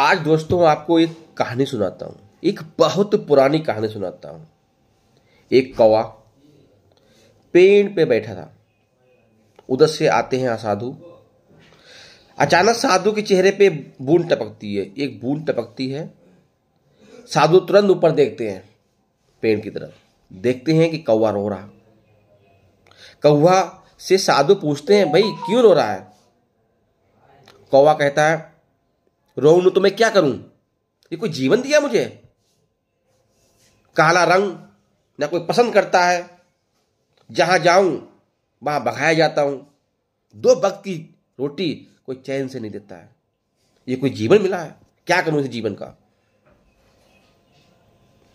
आज दोस्तों आपको एक कहानी सुनाता हूं एक बहुत पुरानी कहानी सुनाता हूं एक कौवा पेड़ पे बैठा था उधर से आते हैं असाधु अचानक साधु के चेहरे पे बूंद टपकती है एक बूंद टपकती है साधु तुरंत ऊपर देखते हैं पेड़ की तरफ देखते हैं कि कौवा रो रहा कौवा से साधु पूछते हैं भाई क्यों रो रहा है कौवा कहता है रोऊं तो मैं क्या करूं ये कोई जीवन दिया मुझे काला रंग ना कोई पसंद करता है जहां जाऊं वहां भगाया जाता हूं दो वक्त की रोटी कोई चैन से नहीं देता है ये कोई जीवन मिला है क्या करूं इस जीवन का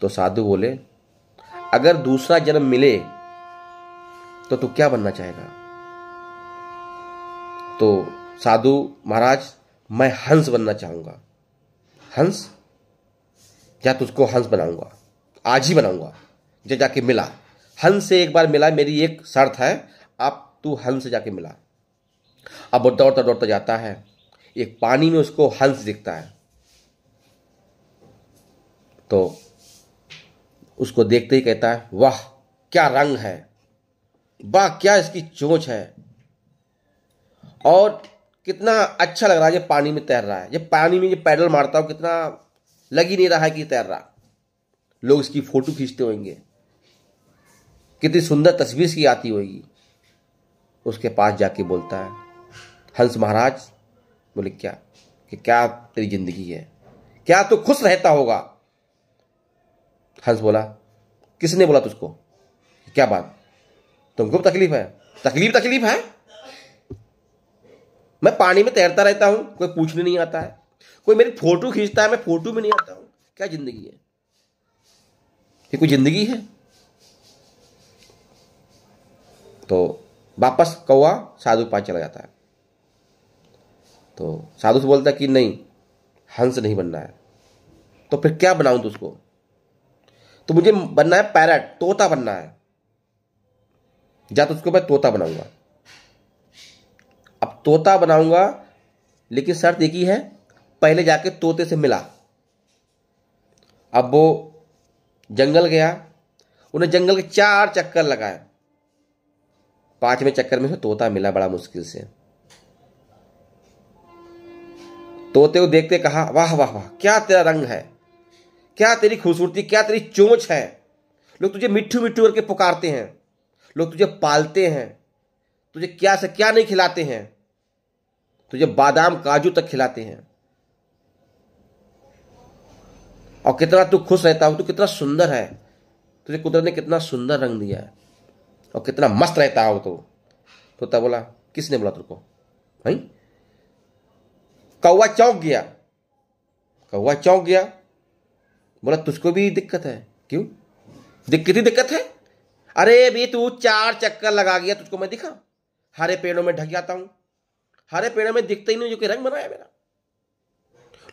तो साधु बोले अगर दूसरा जन्म मिले तो तू क्या बनना चाहेगा तो साधु महाराज मैं हंस बनना चाहूंगा हंस या तो उसको हंस बनाऊंगा आज ही बनाऊंगा जब जाके मिला हंस से एक बार मिला मेरी एक शर्त है आप तू हंस से जाके मिला अब वो दौड़ता दौड़ता जाता है एक पानी में उसको हंस दिखता है तो उसको देखते ही कहता है वाह क्या रंग है वाह क्या इसकी चोंच है और कितना अच्छा लग रहा है जब पानी में तैर रहा है जब पानी में जब पैडल मारता हो कितना लग ही नहीं रहा है कि तैर रहा लोग इसकी फोटो खींचते होंगे कितनी सुंदर तस्वीर सी आती होगी उसके पास जाके बोलता है हंस महाराज बोले क्या कि क्या तेरी जिंदगी है क्या तो खुश रहता होगा हंस बोला किसने बोला तुझको क्या बात तुमको तकलीफ है तकलीफ तकलीफ है मैं पानी में तैरता रहता हूं कोई पूछने नहीं आता है कोई मेरी फोटो खींचता है मैं फोटो में नहीं आता हूं क्या जिंदगी है ये कोई जिंदगी है तो वापस कौआ साधु पास चला जाता है तो साधु से बोलता है कि नहीं हंस नहीं बनना है तो फिर क्या बनाऊं तुझको तो, तो मुझे बनना है पैरट तोता बनना है जा तो उसको मैं तोता बनाऊंगा अब तोता बनाऊंगा लेकिन शर्त एक ही है पहले जाके तोते से मिला अब वो जंगल गया उन्हें जंगल के चार चक्कर लगाए पांचवें चक्कर में तोता मिला बड़ा मुश्किल से तोते को देखते कहा वाह वाह वाह क्या तेरा रंग है क्या तेरी खूबसूरती क्या तेरी चोंच है लोग तुझे मिट्ठू मिट्ठू करके पुकारते हैं लोग तुझे पालते हैं तुझे क्या से क्या नहीं खिलाते हैं तुझे बादाम काजू तक खिलाते हैं और कितना तू खुश रहता हो तू कितना सुंदर है तुझे कुदरत ने कितना सुंदर रंग दिया है और कितना मस्त रहता हो तो तोता बोला किसने बोला तुमको भाई कौवा चौंक गया कौवा चौंक गया बोला तुझको भी दिक्कत है क्यों दिक्कत ही दिक्कत है अरे भी तू चार चक्कर लगा गया तुझको मैं दिखा हरे पेड़ों में ढक जाता हूं हरे पेड़ों में दिखते ही नहीं जो कि रंग बनाया मेरा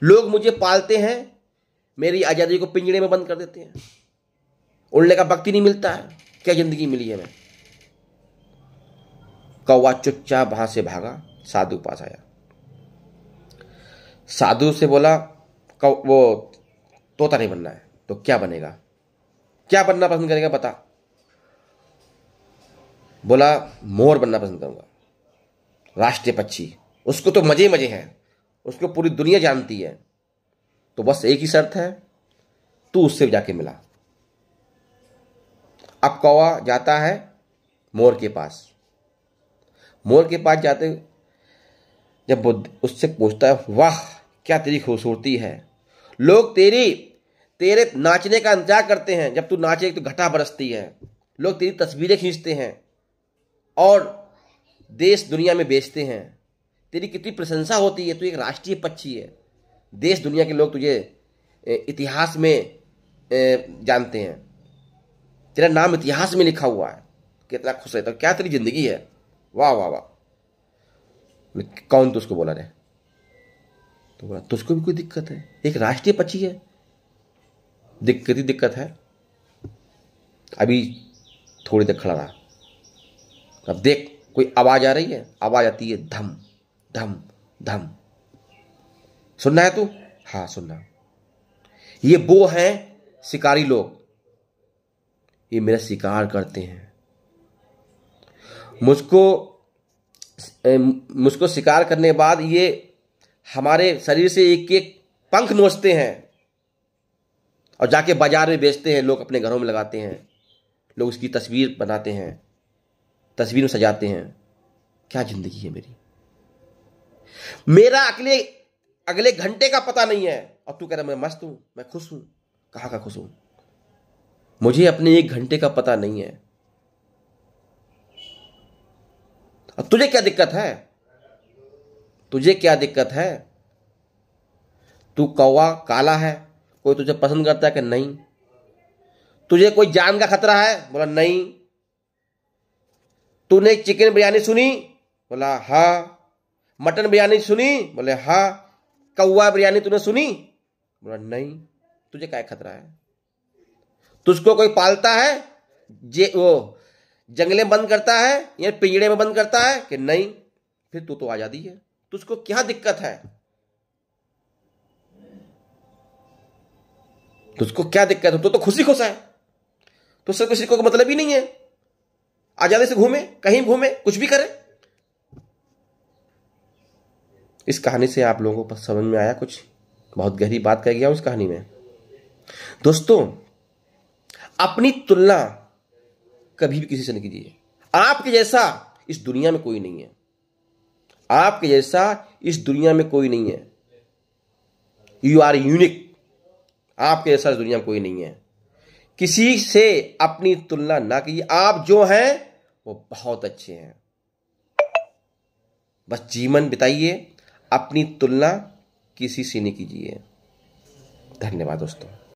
लोग मुझे पालते हैं मेरी आज़ादी को पिंजड़े में बंद कर देते हैं उड़ने का वक्त ही नहीं मिलता है क्या जिंदगी मिली है मैं कौवा चुपचाप वहां से भागा साधु पास आया साधु से बोला वो तोता नहीं बनना है तो क्या बनेगा क्या बनना पसंद करेगा बता बोला मोर बनना पसंद करूँगा राष्ट्रीय पक्षी उसको तो मज़े मज़े हैं उसको पूरी दुनिया जानती है तो बस एक ही शर्त है तू उससे जाके मिला अब कौवा जाता है मोर के पास मोर के पास जाते जब बुद्ध उससे पूछता है वाह क्या तेरी खूबसूरती है लोग तेरी तेरे नाचने का इंतजार करते हैं जब तू नाचे तो घटा बरसती है लोग तेरी तस्वीरें खींचते हैं और देश दुनिया में बेचते हैं तेरी कितनी प्रशंसा होती है तू एक राष्ट्रीय पक्षी है देश दुनिया के लोग तुझे इतिहास में जानते हैं तेरा नाम इतिहास में लिखा हुआ है कितना खुश रहता तो क्या तेरी जिंदगी है वाह वाह वाह कौन तुझको बोला रहे तो बोला तुझको भी कोई दिक्कत है एक राष्ट्रीय पक्षी है दिक्कत ही दिक्कत है अभी थोड़ी देर खड़ा रहा अब देख कोई आवाज आ रही है आवाज आती है धम धम धम सुनना है तू हाँ सुनना ये वो हैं शिकारी लोग ये मेरा शिकार करते हैं मुझको मुझको शिकार करने के बाद ये हमारे शरीर से एक एक पंख नोचते हैं और जाके बाजार में बेचते हैं लोग अपने घरों में लगाते हैं लोग उसकी तस्वीर बनाते हैं तस्वीरों सजाते हैं क्या जिंदगी है मेरी मेरा अगले अगले घंटे का पता नहीं है और तू कह रहा मैं मस्त हूं मैं खुश हूं कहा का खुश हूं मुझे अपने एक घंटे का पता नहीं है अब तुझे क्या दिक्कत है तुझे क्या दिक्कत है तू कौवा काला है कोई तुझे पसंद करता है कि नहीं तुझे कोई जान का खतरा है बोला नहीं तूने चिकन बिरयानी सुनी बोला हा मटन बिरयानी सुनी बोले हा कौआ बिरयानी तूने सुनी बोला नहीं तुझे क्या खतरा है तुझको कोई पालता है जे वो जंगले बंद करता है या पिंजड़े में बंद करता है कि नहीं फिर तू तो आजादी है तुझको क्या दिक्कत है तुझको क्या दिक्कत है तू तो खुशी खुश है तो सर किसी को मतलब ही नहीं है आजादी से घूमे कहीं घूमे कुछ भी करें इस कहानी से आप लोगों को समझ में आया कुछ बहुत गहरी बात कह गया उस कहानी में दोस्तों अपनी तुलना कभी भी किसी से नहीं कीजिए आपके जैसा इस दुनिया में कोई नहीं है आपके जैसा इस दुनिया में कोई नहीं है यू आर यूनिक आपके जैसा इस दुनिया में कोई नहीं है किसी से अपनी तुलना ना कीजिए आप जो हैं वो बहुत अच्छे हैं बस जीवन बिताइए अपनी तुलना किसी से नहीं कीजिए धन्यवाद दोस्तों